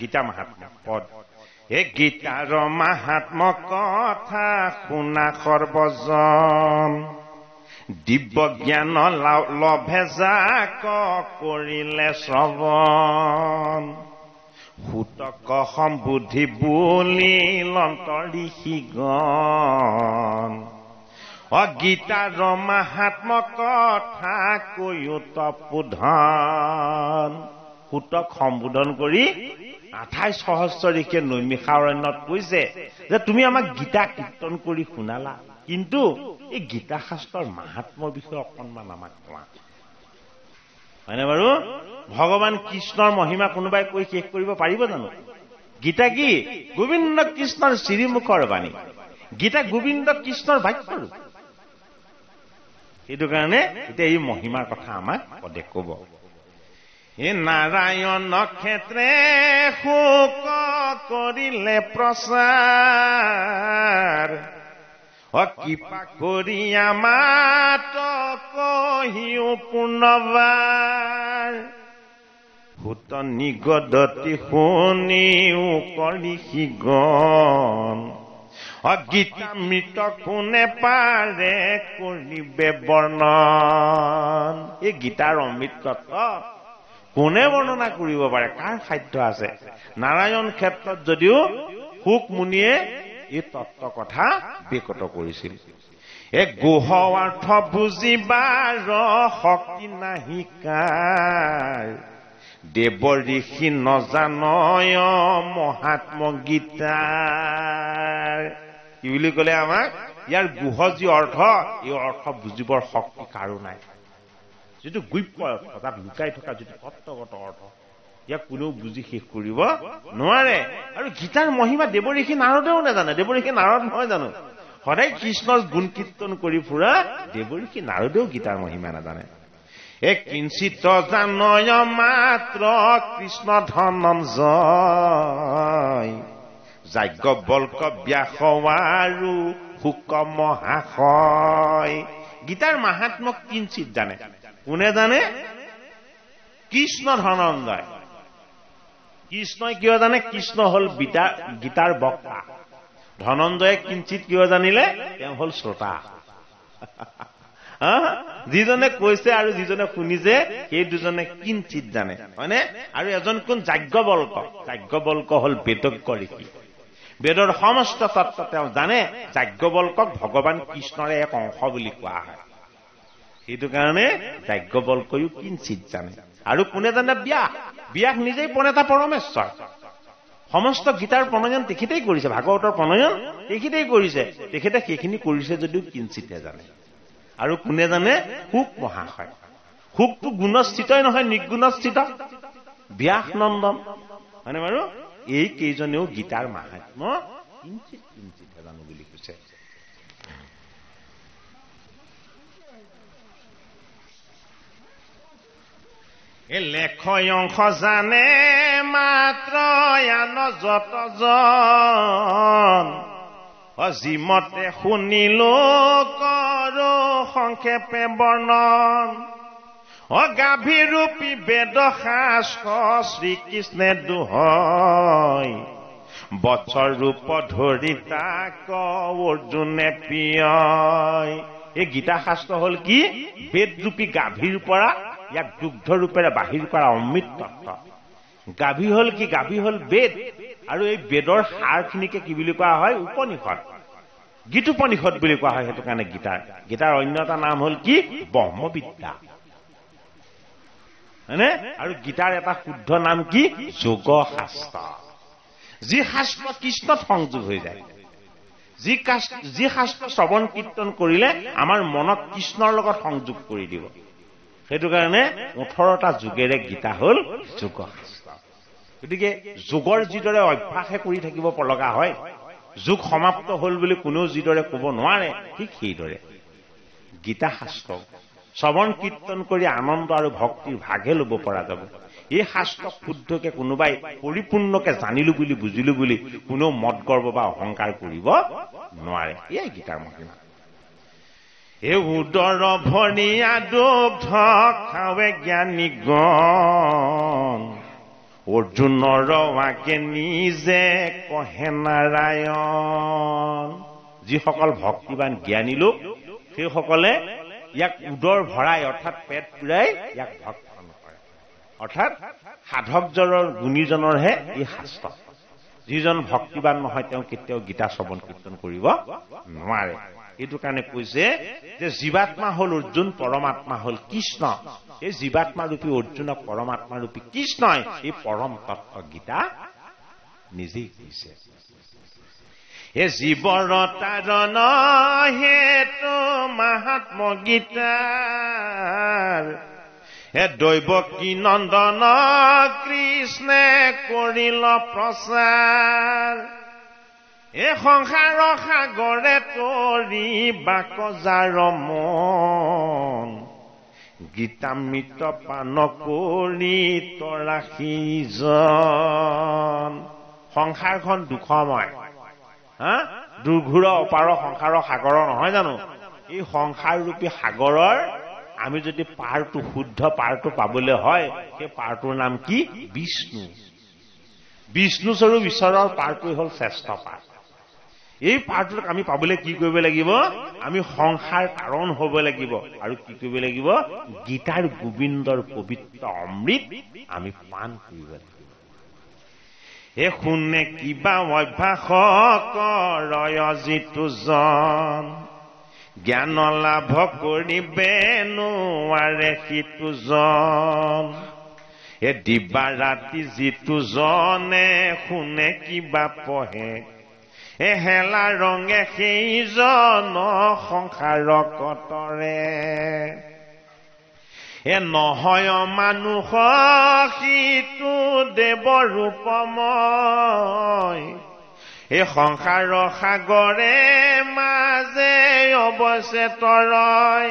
গীতা মহাত্ম পদ এ গীতাৰ মাহাত্ম কথা শুনা সৰ্বজন দিব্য জ্ঞান লভে যাক কৰিলে শ্ৰৱণ সুতক সম্বুদ্ধি বুলি লন্তৰিষি গণ অ গীতাৰ মাহাত্ম কথা কৈ তপোধন সুতক সম্বোধন কৰি আঠাইশ দিশে নৈমিষা অৰণ্যত কৈছে যে তুমি আমাক গীতা কীৰ্তন কৰি শুনালা কিন্তু এই গীতা শাস্ত্ৰৰ মাহাত্মৰ বিষয়ে অকণমান আমাক কোৱা হয়নে বাৰু ভগৱান কৃষ্ণৰ মহিমা কোনোবাই কৈ শেষ কৰিব পাৰিব জানো গীতা কি গোবিন্দ কৃষ্ণৰ শ্ৰীমুখৰ বাণী গীতা গোবিন্দ কৃষ্ণৰ বাক্য সেইটো কাৰণে এতিয়া এই মহিমাৰ কথা আমাক কব হে নাৰায়ণ ক্ষেত্ৰে শোক কৰিলে প্ৰচাৰ কৃপা কৰি আমাৰ কহিও পুনৰবাৰ সুত নিগদতি শুনিও কলিখি গণ অগীতা মৃত কোনে পাৰে কৰিবে বৰ্ণন এই গীতাৰ অমৃত কোনে বৰ্ণনা কৰিব পাৰে কাৰ সাধ্য আছে নাৰায়ণ ক্ষেত্ৰত যদিও শোক মুনিয়ে এই তত্ব কথা বিকত কৰিছিল এই গুহ অৰ্থ বুজিবাৰ শক্তি নাহি দেৱ ঋষি নজানয় মহাত্ম গীতা কি বুলি কলে আমাক ইয়াৰ গুহ যি অৰ্থ এই অৰ্থ বুজিবৰ শক্তি কাৰো নাই যিটো গুপ্য অৰ্থ তাত লুকাই থকা যিটো সত্যগত অৰ্থ ইয়াক কোনেও বুজি শেষ কৰিব নোৱাৰে আৰু গীতাৰ মহিমা দেৱৰীষী নাৰদেও নাজানে দেৱৰীষী নাৰদ নহয় জানো সদায় কৃষ্ণ গুণ কীৰ্তন কৰি ফুৰা দেৱৰীষী নাৰদেও গীতাৰ মহিমা নাজানে এক কিঞ্চিত জানয় মাত্ৰ কৃষ্ণ ধনঞ্জ যাজ্ঞ বল্ক ব্যাস আৰু শুক মহাশয় গীতাৰ মাহাত্মক কিঞ্চিত জানে কোনে জানে কৃষ্ণ ধনঞ্জয় কৃষ্ণই কিয় জানে কৃষ্ণ হল গীতাৰ বক্তা ধনঞ্জয়ে কিঞ্চিত কিয় জানিলে তেওঁ হল শ্ৰোতা যিজনে কৈছে আৰু যিজনে শুনিছে সেই দুজনে কিঞ্চিত জানে হয়নে আৰু এজন কোন যাজ্ঞবল্ক যাজ্ঞবল্ক হল বেদজ্ঞ ঋষি বেদৰ সমস্ত তত্ব তেওঁ জানে যাজ্ঞবল্কক ভগৱান কৃষ্ণৰে এক অংশ বুলি কোৱা হয় সেইটো কাৰণে যাজ্ঞ বলকয়ো কিঞ্চিত জানে আৰু কোনে জানে ব্যাস ব্যাস নিজেই প্ৰণেতা পৰমেশ্বৰ সমস্ত গীতাৰ প্ৰণয়ন তেখেতেই কৰিছে ভাগৱতৰ প্ৰণয়ন তেখেতেই কৰিছে তেখেতে সেইখিনি কৰিছে যদিও কিঞ্চিতে জানে আৰু কোনে জানে সুখ মহাশয় সুখটো গুণস্থিতই নহয় নিগুণস্থিত ব্যাস নন্দন হয়নে বাৰু এই কেইজনেও গীতাৰ মাহাত্ম কিঞ্চিত কিঞ্চিতহে জানো বুলি কয় লেখ অংশ জানে মাত্ৰ যত যিমতে শুনিলো কৰো সংক্ষেপে বৰ্ণন অ গাভীৰূপী বেদ শাস্ত্ৰ শ্ৰীকৃষ্ণে দুহ বছৰ ৰূপ ধৰি তাক অৰ্জুনে পিয় এই গীতা শাস্ত্ৰ হল কি বেদৰূপী গাভীৰ পৰা ইয়াক যুদ্ধ ৰূপেৰে বাহিৰ কৰা অমৃত তত্ত্ব গাভী হল কি গাভী হল বেদ আৰু এই বেদৰ সাৰখিনিকে কি বুলি কোৱা হয় উপনিষদ গীত উপনিষদ বুলি কোৱা হয় সেইটো কাৰণে গীতাৰ গীতাৰ অন্য এটা নাম হল কি ব্ৰহ্মবিদ্যা হয়নে আৰ গীতাৰ এটা শুদ্ধ নাম কি যোগ শাস্ত্ৰ যি শাস্ত্ৰ কৃষ্ণত সংযোগ হৈ যায় যি কাস্ত যি শাস্ত্ৰ শ্ৰৱণ কীৰ্তন কৰিলে আমাৰ মনত কৃষ্ণৰ লগত সংযোগ কৰি দিব সেইটো কাৰণে ওঠৰটা যুগেৰে গীতা হল যোগ গতিকে যোগৰ যিদৰে অভ্যাসে কৰি থাকিব লগা হয় যুগ সমাপ্ত হল বুলি কোনেও যিদৰে কব নোৱাৰে ঠিক সেইদৰে গীতা শাস্ত্ৰ শ্ৰৱণ কীৰ্তন কৰি আনন্দ আৰু ভক্তিৰ ভাগে লব পৰা যাব এই শাস্ত্ৰক শুদ্ধকে কোনোবাই পৰিপূৰ্ণকে জানিলো বুলি বুজিলো বুলি কোনেও মদ গৰ্ব বা অহংকাৰ কৰিব নোৱাৰে এয়াই গীতাৰ মহিমা এই উদৰ ভৰিয়া দুগ্ধ জ্ঞানী জ্ঞানীগ অৰ্জুনৰ আগে নিজে কহে নাৰায়ণ যিসকল ভক্তিবান জ্ঞানী লোক সেইসকলে ইয়াক উদৰ ভৰাই অৰ্থাৎ পেট পূৰাই ইয়াক ভক্ত কৰে অৰ্থাৎ সাধকজনৰ গুণীজনৰহে ই শাস্ত্ৰ যিজন ভক্তিবান নহয় তেওঁ কেতিয়াও গীতা শ্ৰৱণ কীৰ্তন কৰিব নোৱাৰে এইটো কাৰণে কৈছে যে জীৱাত্মা হল অৰ্জুন পৰমাত্মা হল কৃষ্ণ এই জীৱাত্মা ৰূপী অৰ্জুনক পৰমাত্মা ৰূপী কৃষ্ণই এই পৰম তত্ব গীতা নিজেই কৈছে হে জীৱৰ তাৰণ হেতু মাহাত্ম গীতাৰ হে দৈৱ কি নন্দন কৃষ্ণে কৰিল প্ৰচাৰ এই সংসাৰ সাগৰে তৰি বাক যাৰ গীতামৃত পাণ কৰি তৰাশি যন সংসাৰখন দুখময় হা দুৰ্ঘূৰ অপাৰ সংসাৰৰ সাগৰৰ নহয় জানো এই সংসাৰ ৰূপী সাগৰৰ আমি যদি পাৰটো শুদ্ধ পাৰটো পাবলৈ হয় সেই পাৰটোৰ নাম কি বিষ্ণু বিষ্ণুস্বৰূপ ঈশ্বৰৰ পাৰটোৱেই হল শ্ৰেষ্ঠ পাৰ এই পাৰ্টটোক আমি পাবলৈ কি কৰিব লাগিব আমি সংসাৰ কাৰণ হব লাগিব আৰু কি কৰিব লাগিব গীতাৰ গোবিন্দৰ পবিত্ৰ অমৃত আমি পান কৰিব লাগিব হে শুনে কিবা অভ্যাস যিটো জন জ্ঞান লাভ কৰিবে নোৱাৰে সিটো জন এ দিবা ৰাতি যিটো জনে শুনে কিবা পঢ়ে এহেলা ৰঙে সেইজন সংসাৰ কতৰে এ নহয় মানুহ সিটো দেৱ ৰূপ এই সংসাৰ সাগৰে মাজে অৱশ্যে তৰয়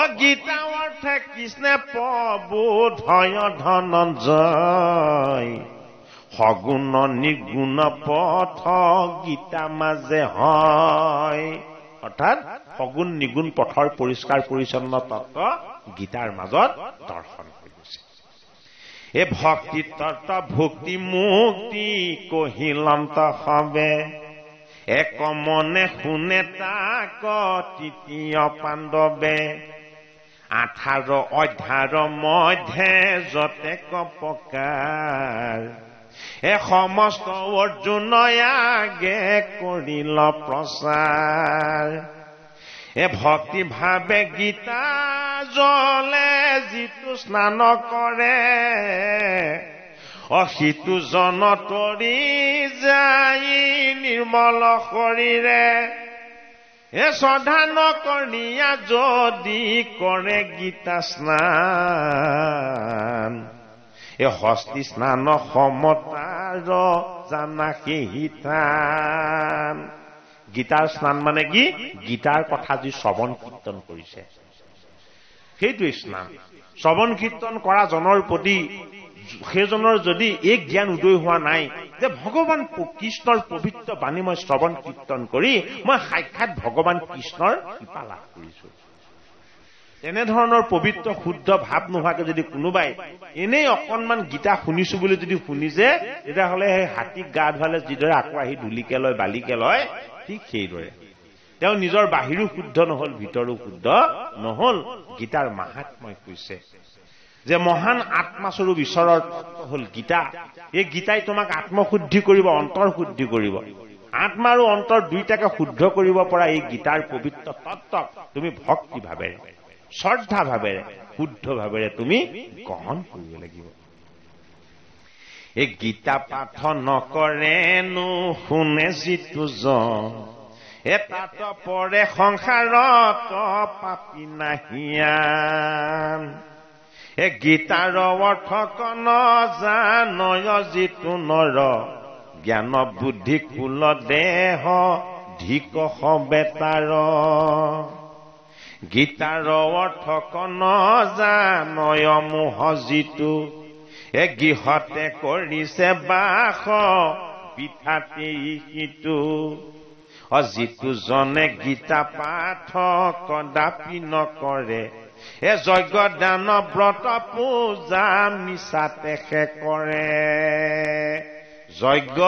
অ গীতা অৰ্থে কৃষ্ণে প্ৰবোধয় ধনঞ্জয় সগুণ নিগুণ পথ গীতা মাজে হয় অৰ্থাৎ সগুণ নিগুণ পথৰ পৰিষ্কাৰ পৰিচ্ছন্ন তত্ব গীতাৰ মাজত দৰ্শন হৈ গৈছে এই ভক্তি তত্ব ভক্তি মুক্তি কহিলন্ত হবে এক মনে শুনে তাক তৃতীয় পাণ্ডৱে আঠাৰ অধ্যাৰ মধ্যে যতে কপকাৰ এ সমস্ত অৰ্জুন আগে কৰিল প্ৰচাৰ এ ভক্তিভাৱে গীতা জলে যিটো স্নান কৰে অসিটো জন তৰি যায় নিৰ্মল শৰীৰে এ শ্ৰদ্ধা নকৰ্ণীয়া যদি কৰে গীতা স্নান এ হস্তি স্নান সমতাৰ জানাকে হিতান গীতাৰ স্নান মানে কি গীতাৰ কথা যি শ্ৰৱণ কীৰ্তন কৰিছে সেইটোৱে স্নান শ্ৰৱণ কীৰ্তন কৰা জনেৰ প্ৰতি সেইজনেৰ যদি এই জ্ঞান উদয় হোৱা নাই যে ভগৱান কৃষ্ণৰ পবিত্ৰ বাণী মই শ্ৰৱণ কীৰ্তন কৰি মই সাক্ষাৎ ভগৱান কৃষ্ণৰ কৃপা লাভ কৰিছো তেনেধৰণৰ পবিত্ৰ শুদ্ধ ভাৱ নোহোৱাকে যদি কোনোবাই এনেই অকণমান গীতা শুনিছো বুলি যদি শুনিছে তেতিয়াহলে সেই হাতীক গা ধুৱালে যিদৰে আকৌ আহি ধূলিকে লয় বালিকে লয় ঠিক সেইদৰে তেওঁ নিজৰ বাহিৰো শুদ্ধ নহল ভিতৰো শুদ্ধ নহল গীতাৰ মাহাত্মই কৈছে যে মহান আত্মাস্বৰূপ ঈশ্বৰৰ হল গীতা এই গীতাই তোমাক আত্মশুদ্ধি কৰিব অন্তৰ শুদ্ধি কৰিব আত্মা আৰু অন্তৰ দুয়োটাকে শুদ্ধ কৰিব পৰা এই গীতাৰ পবিত্ৰ তত্বক তুমি ভক্তিভাৱে শ্ৰদ্ধা ভাৱেৰে শুদ্ধ ভাৱেৰে তুমি গ্ৰহণ কৰিব লাগিব এই গীতা পাঠ নকৰে নো শুনে যিটো এটা পৰে সংসাৰত পাপি নাহিয়া এ গীতাৰ অৰ্থ কন জানয় যিটো নৰ জ্ঞান বুদ্ধি কুল দেহ ধিক হবে গীতাৰ অৰ্থ কণ যিটো এ গৃহতে কৰিছে বাস পিঠাতেই সিটো অ যিটো জনে গীতা পাঠ কদাপি নকৰে এ যজ্ঞ দান ব্ৰত পূজা মিছা তেখে কৰে যজ্ঞ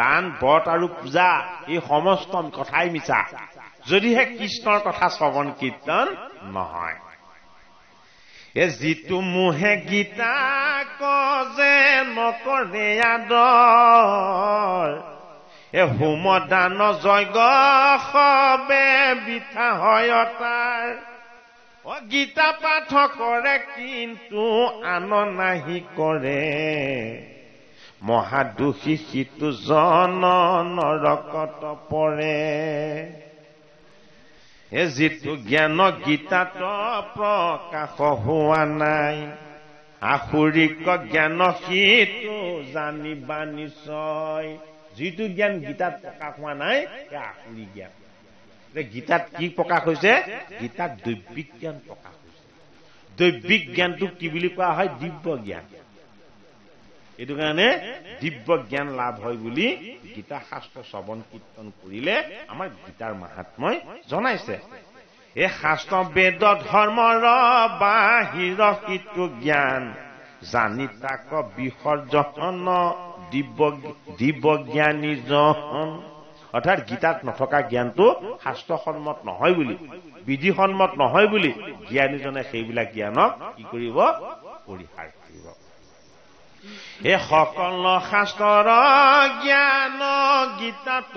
দান ব্ৰত আৰু পূজা এই সমস্ত কথাই মিছা যদিহে কৃষ্ণৰ কথা শ্ৰৱণ কীৰ্তন নহয় এ যিটো মোহে গীতা কজে নকৰে আদৰ এ হোম দান যজ্ঞ সবে বিঠা হয় তাৰ গীতা পাঠ কৰে কিন্তু আন নাহি কৰে মহাদোষী সিটো জন নৰকত পৰে যিটো জ্ঞান গীতাত প্ৰকাশ হোৱা নাই আসুৰিক জ্ঞান সিটো জানিবা নিশ্চয় যিটো জ্ঞান গীতাত প্ৰকাশ হোৱা নাই সেই আসুৰি জ্ঞান গীতাত কি প্ৰকাশ হৈছে গীতাত দৈবিক জ্ঞান প্ৰকাশ হৈছে দৈবিক জ্ঞানটো কি বুলি কোৱা হয় দিব্য জ্ঞান এইটো কাৰণে দিব্য জ্ঞান লাভ হয় বুলি গীতা শাস্ত্ৰ শ্ৰৱণ কীৰ্তন কৰিলে আমাৰ গীতাৰ মাহাত্মই জনাইছে এই শাস্ত্ৰ বেদ ধৰ্মৰ বাহিৰ কিটো জ্ঞান জানি তাক বিসৰ্জন দিব্য জ্ঞানী জন অৰ্থাৎ গীতাত নথকা জ্ঞানটো শাস্ত্ৰসন্মত নহয় বুলি বিধিসন্মত নহয় বুলি জ্ঞানীজনে সেইবিলাক জ্ঞানক কি কৰিব পৰিহাৰ কৰিব এই সকলো শাস্ত্ৰ জ্ঞান গীতাত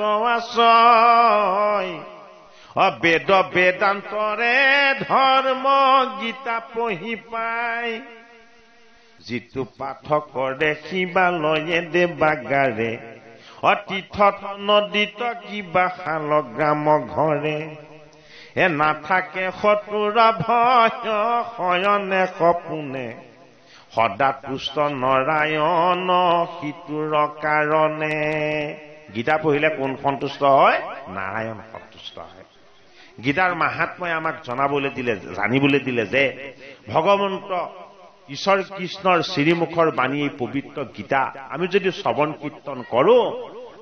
বেদ বেদান্তৰে ধৰ্ম গীতা পঢ়ি পায় যিটো পাঠকৰ দেখিবালয়ে দেৱাগাৰে অ তীৰ্থত নদীত কিবা শাল গ্ৰাম ঘৰে এ নাথাকে শত্ৰুৰ ভয় শয়নে সপোনে সদা তুষ্ট নাৰায়ণ সিটোৰ কাৰণে গীতা পঢ়িলে কোন সন্তুষ্ট হয় নাৰায়ণ সন্তুষ্ট হয় গীতাৰ মাহাত্মই আমাক জনাবলৈ দিলে জানিবলৈ দিলে যে ভগৱন্ত ঈশ্বৰ কৃষ্ণৰ শ্ৰীমুখৰ বাণী এই পবিত্ৰ গীতা আমি যদি শ্ৰৱণ কীৰ্তন কৰোঁ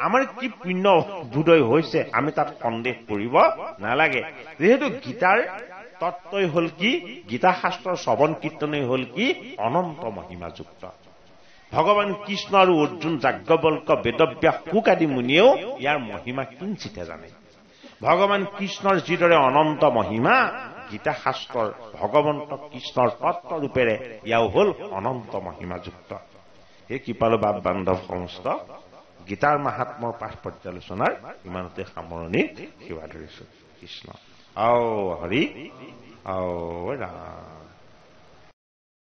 আমাৰ কি পুণ্য হৈছে আমি তাত সন্দেহ কৰিব নালাগে যিহেতু গীতাৰ তত্ত্বই হল কি গীতা শাস্ত্ৰৰ শ্ৰৱণ কীৰ্তনেই হল কি অনন্ত মহিমাযুক্ত ভগৱান কৃষ্ণ আৰু অৰ্জুন যাজ্ঞবল্ক বেদব্যাস কুক আদি মুনিয়েও ইয়াৰ মহিমা কিঞ্চিতে জানে ভগৱান কৃষ্ণৰ যিদৰে অনন্ত মহিমা গীতা শাস্ত্ৰৰ ভগৱন্ত কৃষ্ণৰ ৰূপেৰে ইয়াও হল অনন্ত মহিমাযুক্ত সেই কৃপালু বাপ বান্ধৱ সমস্ত গীতাৰ মাহাত্মৰ পাঠ পৰ্যালোচনাৰ ইমানতে সামৰণি সেৱা ধৰিছো কৃষ্ণ ồ lý ồ là